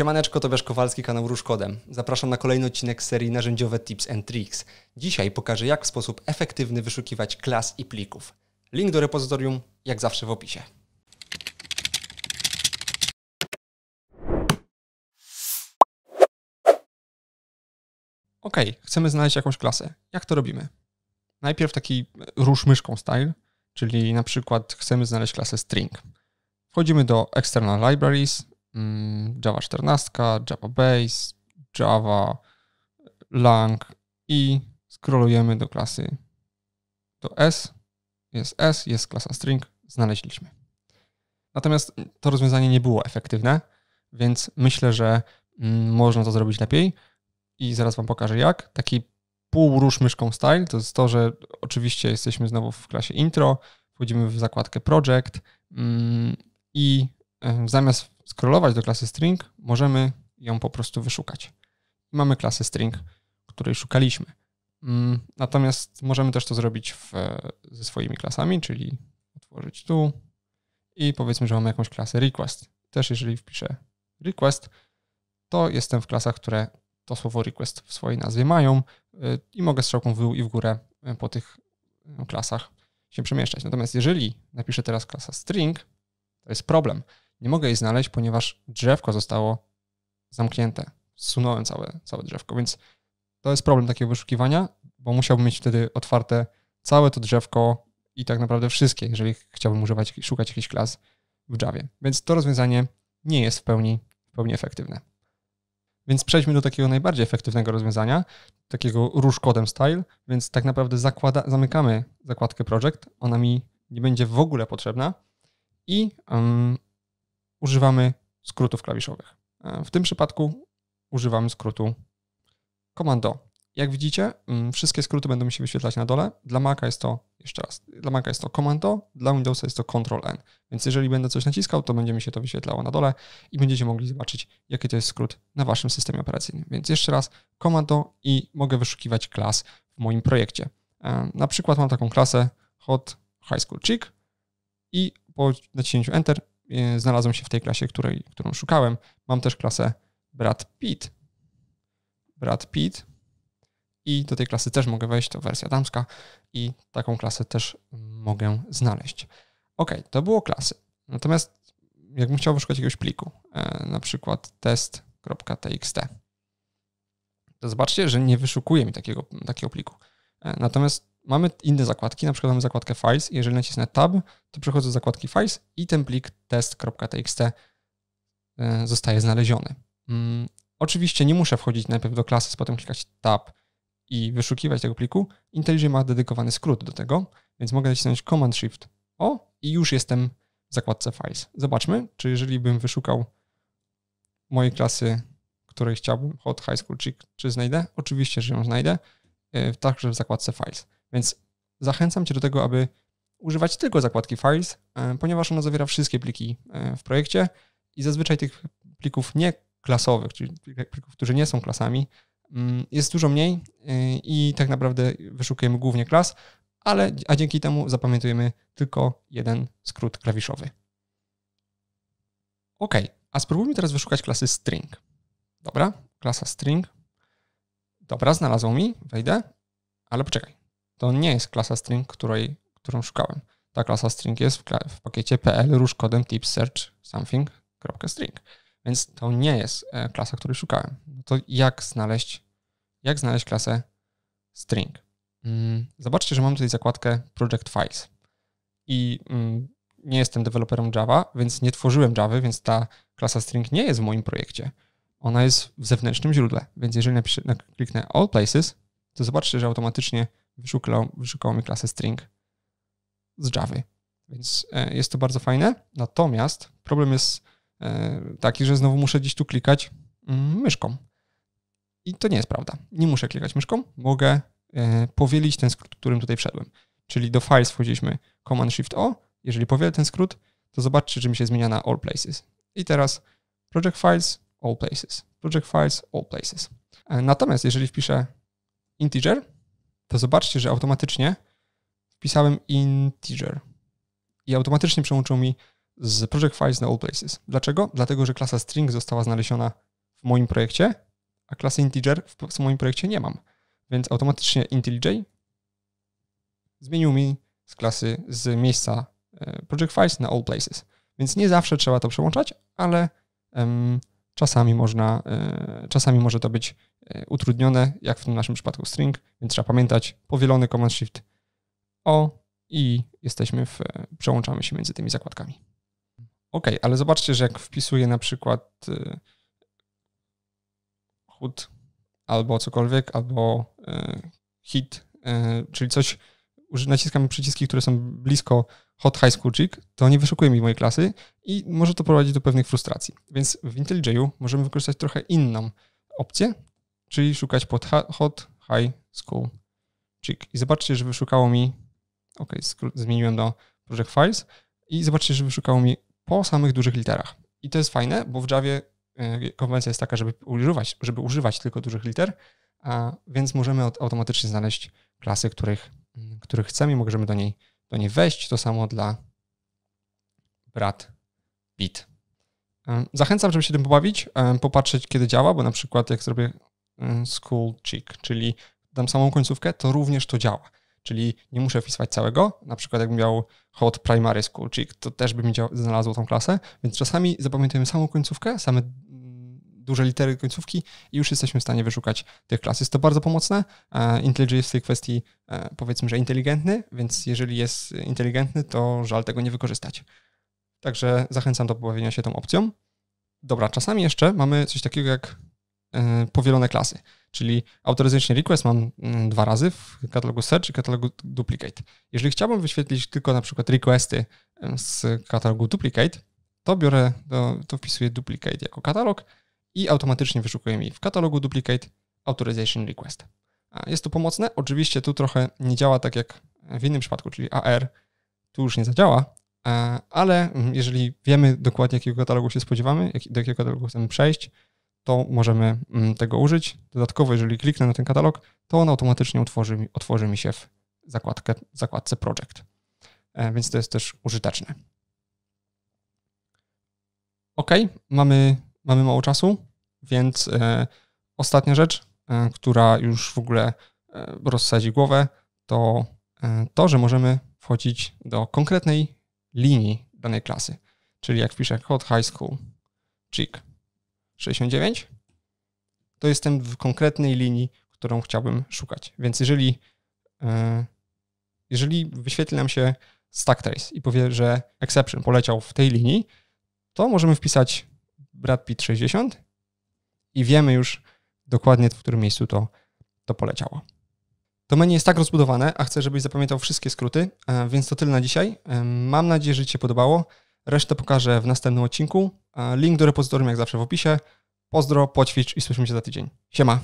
Siemaneczko, Tobiasz Kowalski, kanał Różkodem. Zapraszam na kolejny odcinek serii Narzędziowe Tips and Tricks. Dzisiaj pokażę, jak w sposób efektywny wyszukiwać klas i plików. Link do repozytorium, jak zawsze w opisie. Ok, chcemy znaleźć jakąś klasę. Jak to robimy? Najpierw taki rusz myszką style, czyli na przykład chcemy znaleźć klasę string. Wchodzimy do External Libraries, Mm, Java 14, Java Base, Java, Lang i scrollujemy do klasy do S. Jest S, jest klasa string, znaleźliśmy. Natomiast to rozwiązanie nie było efektywne, więc myślę, że mm, można to zrobić lepiej i zaraz Wam pokażę jak. Taki pół rusz myszką style to jest to, że oczywiście jesteśmy znowu w klasie intro, wchodzimy w zakładkę project mm, i e, zamiast skrolować do klasy string, możemy ją po prostu wyszukać. Mamy klasę string, której szukaliśmy. Mm, natomiast możemy też to zrobić w, ze swoimi klasami, czyli otworzyć tu i powiedzmy, że mamy jakąś klasę request. Też jeżeli wpiszę request, to jestem w klasach, które to słowo request w swojej nazwie mają y, i mogę strzałką w dół i w górę y, po tych y, klasach się przemieszczać. Natomiast jeżeli napiszę teraz klasa string, to jest problem, nie mogę jej znaleźć, ponieważ drzewko zostało zamknięte. Zsunąłem całe, całe drzewko, więc to jest problem takiego wyszukiwania, bo musiałbym mieć wtedy otwarte całe to drzewko i tak naprawdę wszystkie, jeżeli chciałbym używać, szukać jakichś klas w Javie. Więc to rozwiązanie nie jest w pełni, w pełni efektywne. Więc przejdźmy do takiego najbardziej efektywnego rozwiązania, takiego róż kodem style, więc tak naprawdę zakłada, zamykamy zakładkę project, ona mi nie będzie w ogóle potrzebna i um, używamy skrótów klawiszowych. E, w tym przypadku używamy skrótu komando. Jak widzicie, mm, wszystkie skróty będą mi się wyświetlać na dole. Dla Maca jest to, jeszcze raz, dla Maca jest to komando, dla Windowsa jest to Ctrl-N. Więc jeżeli będę coś naciskał, to będzie mi się to wyświetlało na dole i będziecie mogli zobaczyć, jaki to jest skrót na waszym systemie operacyjnym. Więc jeszcze raz, komando i mogę wyszukiwać klas w moim projekcie. E, na przykład mam taką klasę Hot High School Chick i po naciśnięciu Enter E, znalazłem się w tej klasie, której, którą szukałem. Mam też klasę Brad Pitt. Brad Pitt. I do tej klasy też mogę wejść, to wersja damska i taką klasę też mogę znaleźć. Ok, to było klasy. Natomiast jakbym chciał wyszukać jakiegoś pliku, e, na przykład test.txt, to zobaczcie, że nie wyszukuje mi takiego, takiego pliku. E, natomiast mamy inne zakładki, na przykład mamy zakładkę Files. Jeżeli nacisnę Tab, to przechodzę do zakładki Files i ten plik test.txt e, zostaje znaleziony. Mm, oczywiście nie muszę wchodzić najpierw do klasy, potem klikać Tab i wyszukiwać tego pliku. IntelliJ ma dedykowany skrót do tego, więc mogę nacisnąć Command Shift O i już jestem w zakładce Files. Zobaczmy, czy jeżeli bym wyszukał mojej klasy, której chciałbym, Hot High School Chick, czy znajdę? Oczywiście, że ją znajdę, e, także w zakładce Files. Więc zachęcam Cię do tego, aby używać tylko zakładki Files, e, ponieważ ona zawiera wszystkie pliki e, w projekcie i zazwyczaj tych plików nie klasowych, czyli plików, którzy nie są klasami, mm, jest dużo mniej e, i tak naprawdę wyszukujemy głównie klas, ale, a dzięki temu zapamiętujemy tylko jeden skrót klawiszowy. OK, a spróbujmy teraz wyszukać klasy string. Dobra, klasa string. Dobra, znalazł mi, wejdę, ale poczekaj to nie jest klasa string, której, którą szukałem. Ta klasa string jest w, w pakiecie PL róż kodem tip search something.string. Więc to nie jest e, klasa, której szukałem. No to jak znaleźć, jak znaleźć klasę string? Mm, zobaczcie, że mam tutaj zakładkę project files i mm, nie jestem deweloperem Java, więc nie tworzyłem Java, więc ta klasa string nie jest w moim projekcie. Ona jest w zewnętrznym źródle, więc jeżeli napiszę, kliknę all places, to zobaczcie, że automatycznie wyszukał, mi klasę string z Java. Więc e, jest to bardzo fajne. Natomiast problem jest e, taki, że znowu muszę gdzieś tu klikać mm, myszką. I to nie jest prawda. Nie muszę klikać myszką, mogę e, powielić ten skrót, którym tutaj wszedłem. Czyli do files wchodziliśmy Command Shift O. Jeżeli powielę ten skrót, to zobaczcie, czy mi się zmienia na All Places. I teraz Project Files, All Places. Project Files, All Places. Natomiast jeżeli wpiszę integer, to zobaczcie, że automatycznie wpisałem integer i automatycznie przełączył mi z project files na all places. Dlaczego? Dlatego, że klasa string została znaleziona w moim projekcie, a klasy integer w moim projekcie nie mam. Więc automatycznie IntelliJ zmienił mi z klasy, z miejsca e, project files na all places. Więc nie zawsze trzeba to przełączać, ale um, czasami można, e, czasami może to być E, utrudnione, jak w tym naszym przypadku string, więc trzeba pamiętać powielony Command Shift O i jesteśmy w, e, przełączamy się między tymi zakładkami. Ok, ale zobaczcie, że jak wpisuję na przykład e, hood albo cokolwiek, albo HIT, czyli coś, naciskam przyciski, które są blisko hot high school chick, to nie wyszukuje mi mojej klasy i może to prowadzić do pewnych frustracji. Więc w IntelliJ'u możemy wykorzystać trochę inną opcję, czyli szukać pod hot high school. Chick. I zobaczcie, że wyszukało mi, ok, zmieniłem do Project Files i zobaczcie, że wyszukało mi po samych dużych literach. I to jest fajne, bo w Javie e, konwencja jest taka, żeby używać, żeby używać tylko dużych liter, a więc możemy automatycznie znaleźć klasy, których, mm, których chcemy i możemy do niej, do niej wejść. To samo dla brat bit. E, zachęcam, żeby się tym pobawić, e, popatrzeć, kiedy działa, bo na przykład jak zrobię Y, school chick, czyli dam samą końcówkę, to również to działa. Czyli nie muszę wpisywać całego, na przykład jakbym miał hot primary school chick, to też by mi znalazło tą klasę, więc czasami zapamiętujemy samą końcówkę, same mm, duże litery końcówki i już jesteśmy w stanie wyszukać tych klas. Jest to bardzo pomocne. E, IntelliJ jest w tej kwestii e, powiedzmy, że inteligentny, więc jeżeli jest inteligentny, to żal tego nie wykorzystać. Także zachęcam do pobawienia się tą opcją. Dobra, czasami jeszcze mamy coś takiego jak E, powielone klasy. Czyli authorization request mam mm, dwa razy w katalogu search i katalogu duplicate. Jeżeli chciałbym wyświetlić tylko na przykład requesty e, z katalogu duplicate, to biorę, to wpisuję duplicate jako katalog i automatycznie wyszukuje mi w katalogu duplicate authorization request. Jest to pomocne. Oczywiście tu trochę nie działa tak jak w innym przypadku, czyli AR tu już nie zadziała, e, ale mm, jeżeli wiemy dokładnie, jakiego katalogu się spodziewamy, do jakiego katalogu chcemy przejść, to możemy mm, tego użyć. Dodatkowo, jeżeli kliknę na ten katalog, to on automatycznie otworzy mi, otworzy mi się w zakładkę, zakładce Project. E, więc to jest też użyteczne. Ok, mamy, mamy mało czasu, więc e, ostatnia rzecz, e, która już w ogóle e, rozsadzi głowę, to e, to, że możemy wchodzić do konkretnej linii danej klasy. Czyli jak wpiszę Hot High School, Cheek, 69, to jestem w konkretnej linii, którą chciałbym szukać. Więc jeżeli, e, jeżeli wyświetli nam się stack trace i powie, że exception poleciał w tej linii, to możemy wpisać Brad Pitt 60 i wiemy już dokładnie, w którym miejscu to, to poleciało. To menu jest tak rozbudowane, a chcę, żebyś zapamiętał wszystkie skróty, e, więc to tyle na dzisiaj. E, mam nadzieję, że Ci się podobało. Resztę pokażę w następnym odcinku. Link do repozytorium jak zawsze w opisie. Pozdro, poćwicz i słyszymy się za tydzień. Siema!